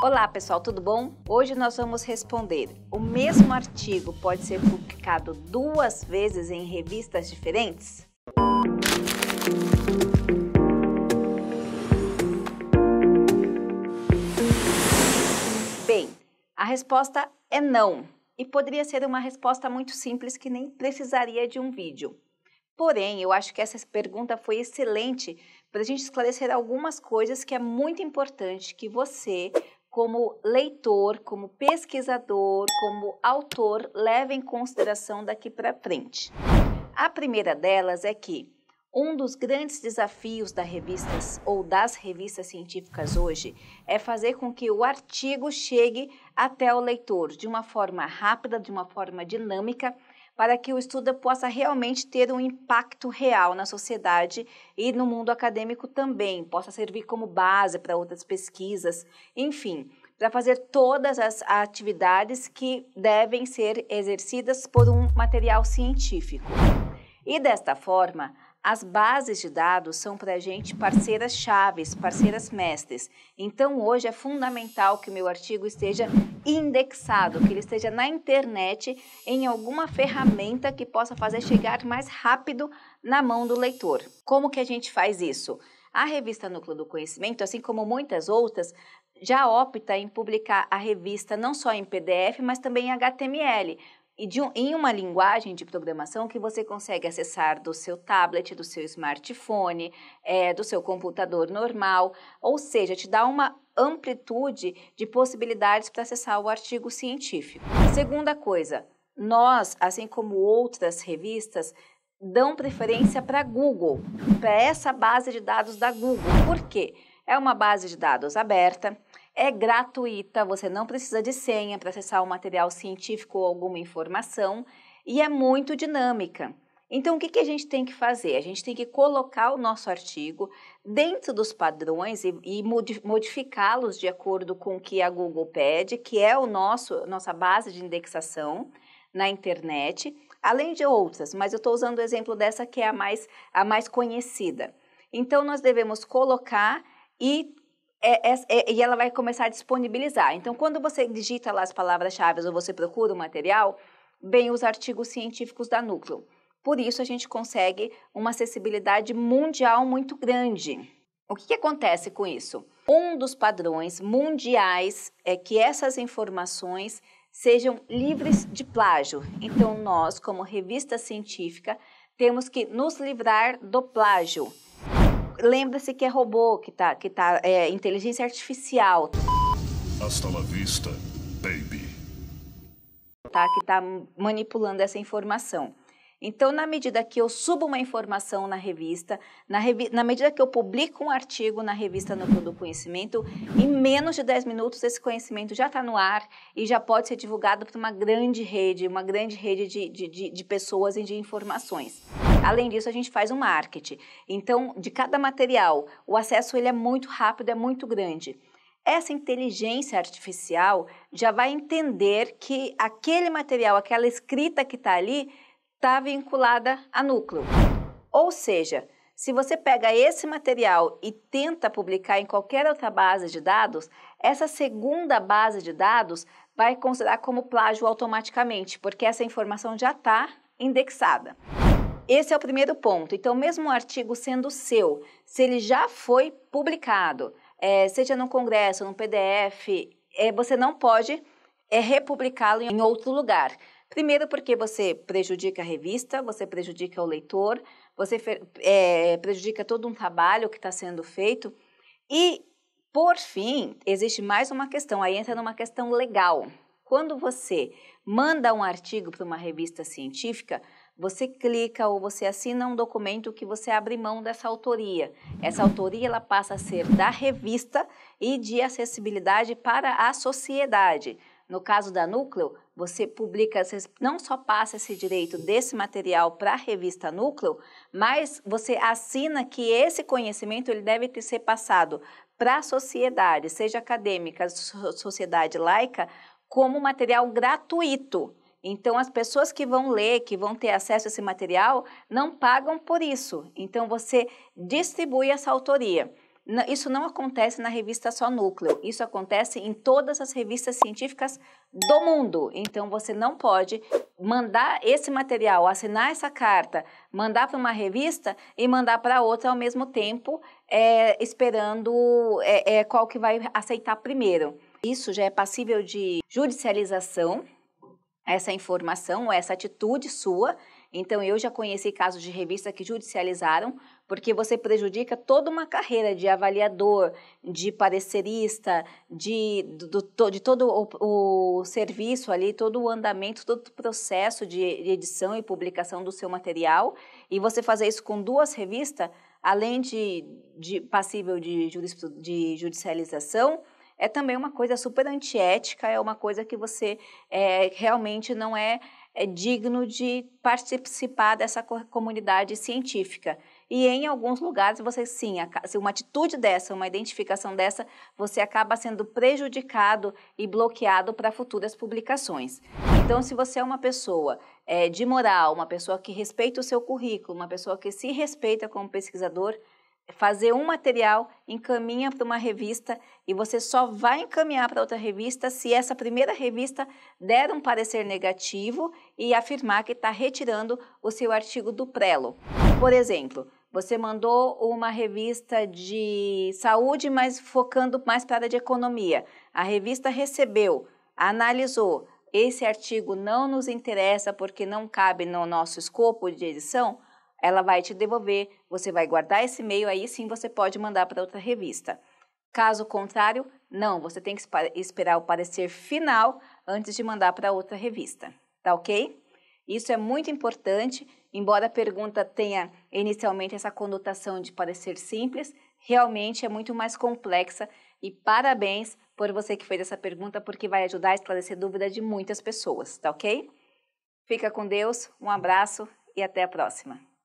Olá pessoal, tudo bom? Hoje nós vamos responder: o mesmo artigo pode ser publicado duas vezes em revistas diferentes? Bem, a resposta é não, e poderia ser uma resposta muito simples que nem precisaria de um vídeo. Porém, eu acho que essa pergunta foi excelente para a gente esclarecer algumas coisas que é muito importante que você, como leitor, como pesquisador, como autor, leva em consideração daqui para frente. A primeira delas é que um dos grandes desafios das revistas ou das revistas científicas hoje é fazer com que o artigo chegue até o leitor de uma forma rápida, de uma forma dinâmica para que o estudo possa realmente ter um impacto real na sociedade e no mundo acadêmico também, possa servir como base para outras pesquisas, enfim, para fazer todas as atividades que devem ser exercidas por um material científico. E desta forma, as bases de dados são para a gente parceiras chaves, parceiras mestres. Então, hoje é fundamental que o meu artigo esteja indexado, que ele esteja na internet em alguma ferramenta que possa fazer chegar mais rápido na mão do leitor. Como que a gente faz isso? A revista Núcleo do Conhecimento, assim como muitas outras, já opta em publicar a revista não só em PDF, mas também em HTML, e de, em uma linguagem de programação que você consegue acessar do seu tablet, do seu smartphone, é, do seu computador normal, ou seja, te dá uma amplitude de possibilidades para acessar o artigo científico. Segunda coisa, nós, assim como outras revistas, dão preferência para Google, para essa base de dados da Google. Por quê? É uma base de dados aberta, é gratuita, você não precisa de senha para acessar o um material científico ou alguma informação e é muito dinâmica. Então, o que, que, a gente tem que fazer? A gente tem que colocar o nosso artigo dentro dos padrões e, e modificá-los de acordo com o que a Google pede, que é o nosso nossa base de indexação na internet, além de outras, mas eu estou usando o exemplo dessa que é a mais, a mais conhecida. Então, nós devemos colocar e é, é, é, e ela vai começar a disponibilizar. Então, quando você digita lá as palavras-chave ou você procura o material, vem os artigos científicos da Núcleo. Por isso, a gente consegue uma acessibilidade mundial muito grande. O que, que acontece com isso? Um dos padrões mundiais é que essas informações sejam livres de plágio. Então, nós, como revista científica, temos que nos livrar do plágio lembra-se que é robô, que tá, que tá é, inteligência artificial. Hasta la vista, baby. Tá, que tá manipulando essa informação. Então, na medida que eu subo uma informação na revista, na, revi na, medida que eu publico um artigo na revista Núcleo do Conhecimento, em menos de 10 minutos esse conhecimento já está no ar e já pode ser divulgado para uma grande rede, uma grande rede de, de, de, de pessoas e de informações. Além disso, a gente faz um marketing. Então, de cada material, o acesso ele é muito rápido, é muito grande. Essa inteligência artificial já vai entender que aquele material, aquela escrita que está ali, está vinculada a núcleo. Ou seja, se você pega esse material e tenta publicar em qualquer outra base de dados, essa segunda base de dados vai considerar como plágio automaticamente, porque essa informação já está indexada. Esse é o primeiro ponto. Então, mesmo o artigo sendo seu, se ele já foi publicado, é, seja no Congresso, no PDF, é, você não pode é, republicá-lo em outro lugar. Primeiro, porque você prejudica a revista, você prejudica o leitor, você é, prejudica todo um trabalho que está sendo feito. E, por fim, existe mais uma questão, aí entra numa questão legal. Quando você manda um artigo para uma revista científica, você clica ou você assina um documento que você abre mão dessa autoria. Essa autoria ela passa a ser da revista e de acessibilidade para a sociedade. No caso da Núcleo, você publica, você não só passa esse direito desse material para a revista Núcleo, mas você assina que esse conhecimento ele deve ser passado para a sociedade, seja acadêmica, sociedade laica, como material gratuito. Então, as pessoas que vão ler, que vão ter acesso a esse material, não pagam por isso. Então, você distribui essa autoria. Isso não acontece na revista só Núcleo, isso acontece em todas as revistas científicas do mundo. Então você não pode mandar esse material, assinar essa carta, mandar para uma revista e mandar para outra ao mesmo tempo, é, esperando é, é, qual que vai aceitar primeiro. Isso já é passível de judicialização essa informação ou essa atitude sua. Então, eu já conheci casos de revista que judicializaram, porque você prejudica toda uma carreira de avaliador, de parecerista, de, do, de todo o, o, serviço ali, todo o andamento, todo o processo de edição e publicação do seu material. E você fazer isso com duas revistas, além de, de passível de, de judicialização, é também uma coisa super antiética, é uma coisa que você é, realmente não é, é digno de participar dessa comunidade científica. E em alguns lugares, você sim, se uma atitude dessa, uma identificação dessa, você acaba sendo prejudicado e bloqueado para futuras publicações. Então, se você é uma pessoa é, de moral, uma pessoa que respeita o seu currículo, uma pessoa que se respeita como pesquisador, fazer um material, encaminha para uma revista e você só vai encaminhar para outra revista se essa primeira revista der um parecer negativo e afirmar que está retirando o seu artigo do prelo. Por exemplo, você mandou uma revista de saúde, mas focando mais para a área de economia. A revista recebeu, analisou, esse artigo não nos interessa porque não cabe no nosso escopo de edição, ela vai te devolver, você vai guardar esse e-mail, aí sim você pode mandar para outra revista. Caso contrário, não, você tem que esperar o parecer final antes de mandar para outra revista, tá ok? Isso é muito importante, embora a pergunta tenha inicialmente essa conotação de parecer simples, realmente é muito mais complexa e parabéns por você que fez essa pergunta, porque vai ajudar a esclarecer dúvida de muitas pessoas, tá ok? Fica com Deus, um abraço e até a próxima!